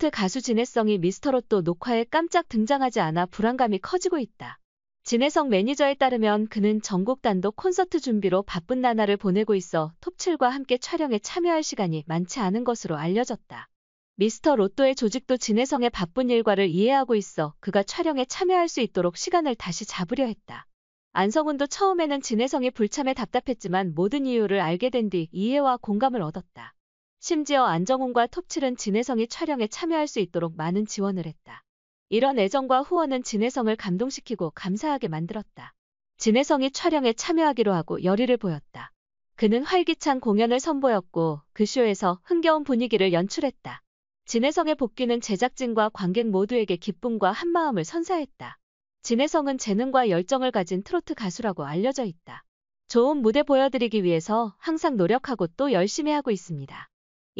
콘서트 가수 진해성이 미스터롯도 녹화에 깜짝 등장하지 않아 불안감이 커지고 있다. 진해성 매니저에 따르면 그는 전국 단독 콘서트 준비로 바쁜 나날을 보내고 있어 톱7과 함께 촬영에 참여할 시간이 많지 않은 것으로 알려졌다. 미스터 로또의 조직도 진해성의 바쁜 일과를 이해하고 있어 그가 촬영에 참여할 수 있도록 시간을 다시 잡으려 했다. 안성훈도 처음에는 진해성이 불참에 답답했지만 모든 이유를 알게 된 뒤 이해와 공감을 얻었다. 심지어 안정훈과 톱칠은 진혜성이 촬영에 참여할 수 있도록 많은 지원을 했다. 이런 애정과 후원은 진혜성을 감동시키고 감사하게 만들었다. 진혜성이 촬영에 참여하기로 하고 열의를 보였다. 그는 활기찬 공연을 선보였고 그 쇼에서 흥겨운 분위기를 연출했다. 진혜성의 복귀는 제작진과 관객 모두에게 기쁨과 한마음을 선사했다. 진혜성은 재능과 열정을 가진 트로트 가수라고 알려져 있다. 좋은 무대 보여드리기 위해서 항상 노력하고 또 열심히 하고 있습니다.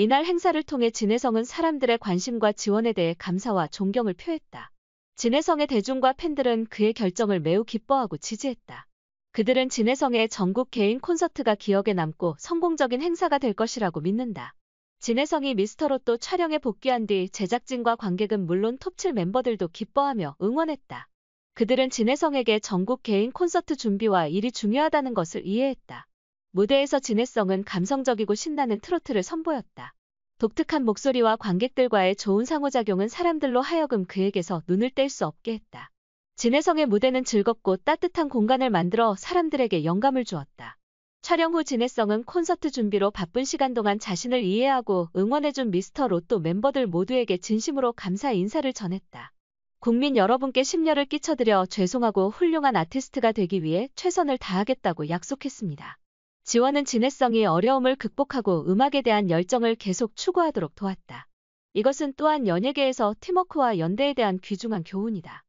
이날 행사를 통해 진해성은 사람들의 관심과 지원에 대해 감사와 존경을 표했다. 진해성의 대중과 팬들은 그의 결정을 매우 기뻐하고 지지했다. 그들은 진해성의 전국 개인 콘서트가 기억에 남고 성공적인 행사가 될 것이라고 믿는다. 진해성이 미스터로또 촬영에 복귀한 뒤 제작진과 관객은 물론 톱7 멤버들도 기뻐하며 응원했다. 그들은 진해성에게 전국 개인 콘서트 준비와 일이 중요하다는 것을 이해했다. 무대에서 진해성은 감성적이고 신나는 트로트를 선보였다. 독특한 목소리와 관객들과의 좋은 상호작용은 사람들로 하여금 그에게서 눈을 뗄 수 없게 했다. 진해성의 무대는 즐겁고 따뜻한 공간을 만들어 사람들에게 영감을 주었다. 촬영 후 진해성은 콘서트 준비로 바쁜 시간 동안 자신을 이해하고 응원해준 미스터 로또 멤버들 모두에게 진심으로 감사 인사를 전했다. 국민 여러분께 심려를 끼쳐드려 죄송하고 훌륭한 아티스트가 되기 위해 최선을 다하겠다고 약속했습니다. 지원은 진해성이 어려움을 극복하고 음악에 대한 열정을 계속 추구하도록 도왔다. 이것은 또한 연예계에서 팀워크와 연대에 대한 귀중한 교훈이다.